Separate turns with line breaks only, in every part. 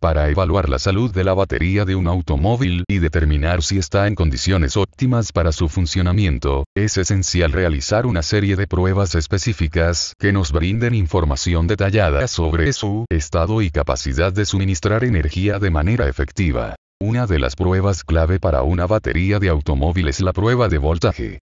para evaluar la salud de la batería de un automóvil y determinar si está en condiciones óptimas para su funcionamiento, es esencial realizar una serie de pruebas específicas que nos brinden información detallada sobre su estado y capacidad de suministrar energía de manera efectiva. Una de las pruebas clave para una batería de automóvil es la prueba de voltaje.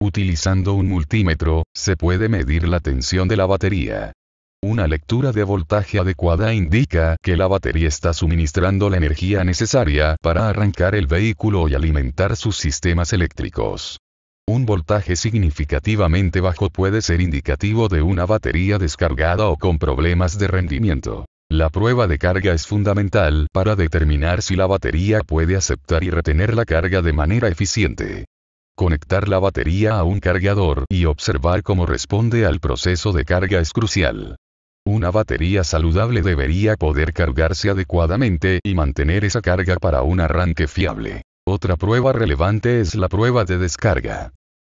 Utilizando un multímetro, se puede medir la tensión de la batería. Una lectura de voltaje adecuada indica que la batería está suministrando la energía necesaria para arrancar el vehículo y alimentar sus sistemas eléctricos. Un voltaje significativamente bajo puede ser indicativo de una batería descargada o con problemas de rendimiento. La prueba de carga es fundamental para determinar si la batería puede aceptar y retener la carga de manera eficiente conectar la batería a un cargador y observar cómo responde al proceso de carga es crucial. Una batería saludable debería poder cargarse adecuadamente y mantener esa carga para un arranque fiable. Otra prueba relevante es la prueba de descarga.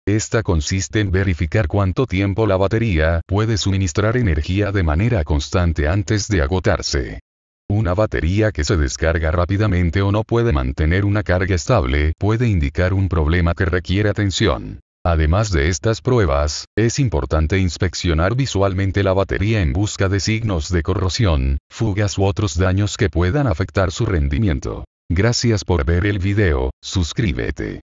Esta consiste en verificar cuánto tiempo la batería puede suministrar energía de manera constante antes de agotarse. Una batería que se descarga rápidamente o no puede mantener una carga estable puede indicar un problema que requiere atención. Además de estas pruebas, es importante inspeccionar visualmente la batería en busca de signos de corrosión, fugas u otros daños que puedan afectar su rendimiento. Gracias por ver el video, suscríbete.